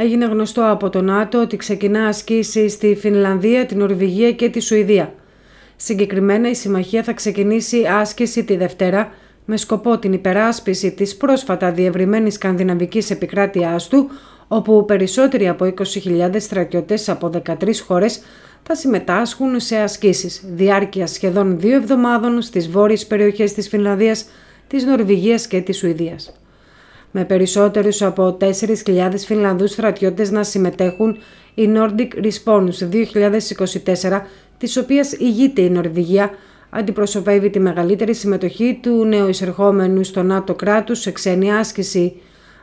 έγινε γνωστό από το ΝΑΤΟ ότι ξεκινά ασκήσεις στη Φινλανδία, την Νορβηγία και τη Σουηδία. Συγκεκριμένα η συμμαχία θα ξεκινήσει άσκηση τη Δευτέρα με σκοπό την υπεράσπιση της πρόσφατα διευρυμένης σκανδιναβικής επικράτειάς του, όπου περισσότεροι από 20.000 στρατιώτες από 13 χώρες θα συμμετάσχουν σε ασκήσεις διάρκεια σχεδόν δύο εβδομάδων στις βόρειες περιοχές της Φινλανδίας, της Νορβηγίας και της Σουηδίας με περισσότερους από 4.000 Φινλανδούς στρατιώτες να συμμετέχουν η Nordic Response 2024, της οποίας ηγείται η Νορβηγία, αντιπροσωπεύει τη μεγαλύτερη συμμετοχή του νεοεισερχόμενου στο ΝΑΤΟ κράτους σε ξένη άσκηση.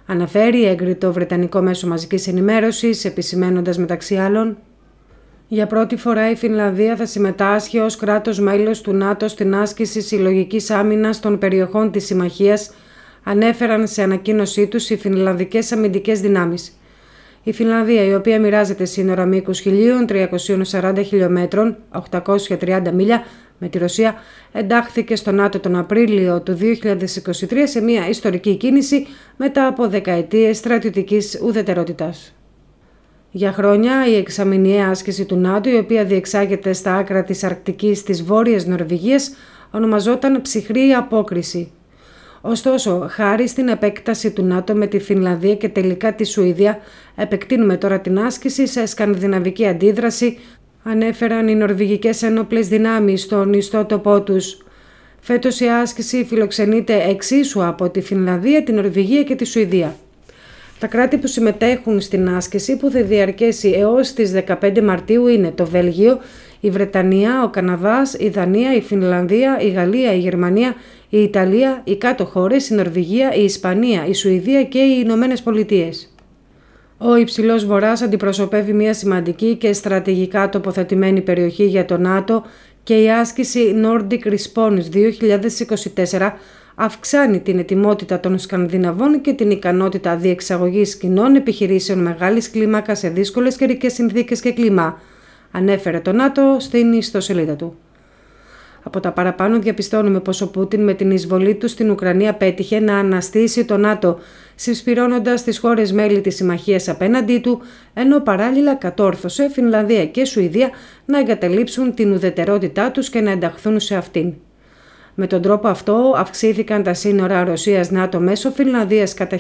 Αναφέρει έγκριτο Βρετανικό Μέσο Μαζικής Ενημέρωσης, επισημένοντας μεταξύ άλλων για πρώτη φορά η Φινλανδία θα συμμετάσχει ως κράτος μέλος του ΝΑΤΟ στην άσκηση συλλογικής άμυνας των περιοχών της Συμμαχίας ανέφεραν σε ανακοίνωσή τους οι φινλανδικές αμυντικές δυνάμεις. Η Φινλανδία, η οποία μοιράζεται σύνορα μήκους 1.340 χιλιόμετρων, 830 μίλια, με τη Ρωσία, εντάχθηκε στο ΝΑΤΟ τον Απρίλιο του 2023 σε μια ιστορική κίνηση μετά από δεκαετίες στρατιωτικής ουδετερότητας. Για χρόνια, η εξαμηνιαία άσκηση του ΝΑΤΟ, η οποία διεξάγεται στα άκρα της Αρκτικής της βόρειας Νορβηγίας, ονομαζόταν «Ψυχρή Απόκριση» Ωστόσο, χάρη στην επέκταση του ΝΑΤΟ με τη Φινλανδία και τελικά τη Σουηδία, επεκτείνουμε τώρα την άσκηση σε σκανδιναβική αντίδραση, ανέφεραν οι νορβηγικές ενόπλες δυνάμεις στον ιστότοπό τους. Φέτος η άσκηση φιλοξενείται εξίσου από τη Φινλανδία, την Νορβηγία και τη Σουηδία. Τα κράτη που συμμετέχουν στην άσκηση που θα διαρκέσει έως τις 15 Μαρτίου είναι το Βέλγιο, η Βρετανία, ο Καναδάς, η Δανία, η Φινλανδία, η Γαλλία, η Γερμανία, η Ιταλία, οι κάτω χώρες η Νορβηγία, η Ισπανία, η Σουηδία και οι Ηνωμένες Πολιτείες. Ο υψηλός Βορράς αντιπροσωπεύει μια σημαντική και στρατηγικά τοποθετημένη περιοχή για το ΝΑΤΟ και η άσκηση Nordic Response 2024 αυξάνει την ετοιμότητα των Σκανδιναβών και την ικανότητα διεξαγωγής κοινών επιχειρήσεων μεγάλης κλίμακας σε δύσκολες καιρικές συνθήκες και κλίμα ανέφερε το ΝΑΤΟ στην ιστοσελίδα του. Από τα παραπάνω διαπιστώνουμε πως ο Πούτιν με την εισβολή του στην Ουκρανία πέτυχε να αναστήσει το ΝΑΤΟ, συσπυρώνοντας τις χώρες μέλη της συμμαχίας απέναντί του, ενώ παράλληλα κατόρθωσε Φινλανδία και Σουηδία να εγκαταλείψουν την ουδετερότητά τους και να ενταχθούν σε αυτήν. Με τον τρόπο αυτό αυξήθηκαν τα σύνορα Ρωσίας-ΝΑΤΟ μέσω Φινλανδίας κατά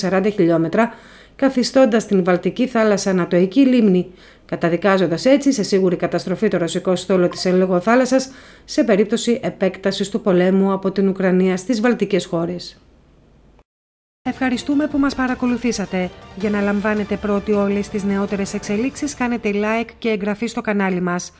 1.340 χιλιόμετρα καθιστώντας την Βαλτική θάλασσα ανατοϊκή λίμνη, καταδικάζοντας έτσι σε σίγουρη καταστροφή το ρωσικό στόλο της Ελίγω θάλασσας σε περίπτωση επέκτασης του πολέμου από την Ουκρανία στις Βαλτικές χώρες. Ευχαριστούμε που μας παρακολουθήσατε. Για να λαμβάνετε πρώτοι όλες τις νεότερες εξελίξεις κάνετε like και εγγραφή στο κανάλι μας.